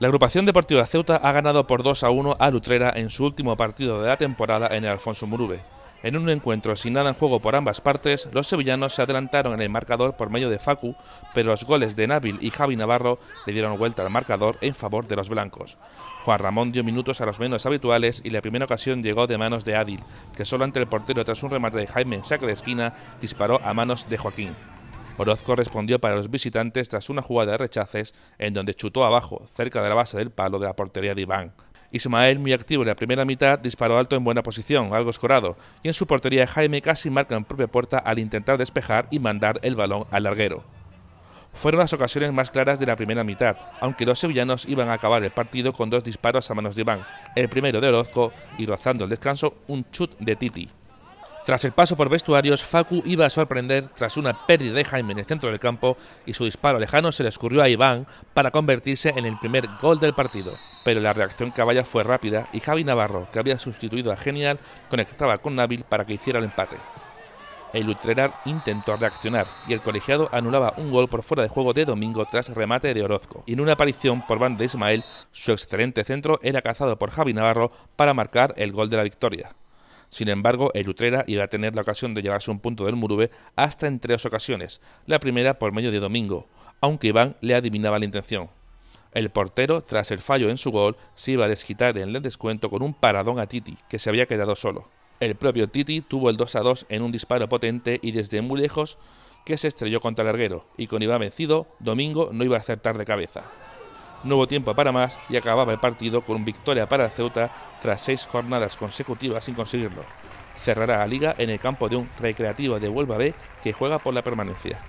La agrupación deportiva Ceuta ha ganado por 2 a 1 a Lutrera en su último partido de la temporada en el Alfonso Murube. En un encuentro sin nada en juego por ambas partes, los sevillanos se adelantaron en el marcador por medio de Facu, pero los goles de Nabil y Javi Navarro le dieron vuelta al marcador en favor de los blancos. Juan Ramón dio minutos a los menos habituales y la primera ocasión llegó de manos de Adil, que solo ante el portero tras un remate de Jaime en de esquina disparó a manos de Joaquín. Orozco respondió para los visitantes tras una jugada de rechaces en donde chutó abajo, cerca de la base del palo de la portería de Iván. Ismael, muy activo en la primera mitad, disparó alto en buena posición, algo escorado, y en su portería Jaime casi marca en propia puerta al intentar despejar y mandar el balón al larguero. Fueron las ocasiones más claras de la primera mitad, aunque los sevillanos iban a acabar el partido con dos disparos a manos de Iván, el primero de Orozco y rozando el descanso un chut de Titi. Tras el paso por vestuarios, Facu iba a sorprender tras una pérdida de Jaime en el centro del campo y su disparo lejano se le escurrió a Iván para convertirse en el primer gol del partido. Pero la reacción caballa fue rápida y Javi Navarro, que había sustituido a Genial, conectaba con Nabil para que hiciera el empate. El Utrerar intentó reaccionar y el colegiado anulaba un gol por fuera de juego de domingo tras remate de Orozco. Y en una aparición por van de Ismael, su excelente centro era cazado por Javi Navarro para marcar el gol de la victoria. Sin embargo, el Utrera iba a tener la ocasión de llevarse un punto del Murube hasta en tres ocasiones, la primera por medio de domingo, aunque Iván le adivinaba la intención. El portero, tras el fallo en su gol, se iba a desquitar en el descuento con un paradón a Titi, que se había quedado solo. El propio Titi tuvo el 2 a 2 en un disparo potente y desde muy lejos que se estrelló contra el larguero, y con Iván vencido, Domingo no iba a acertar de cabeza. No hubo tiempo para más y acababa el partido con victoria para Ceuta tras seis jornadas consecutivas sin conseguirlo. Cerrará la liga en el campo de un recreativo de Huelva B que juega por la permanencia.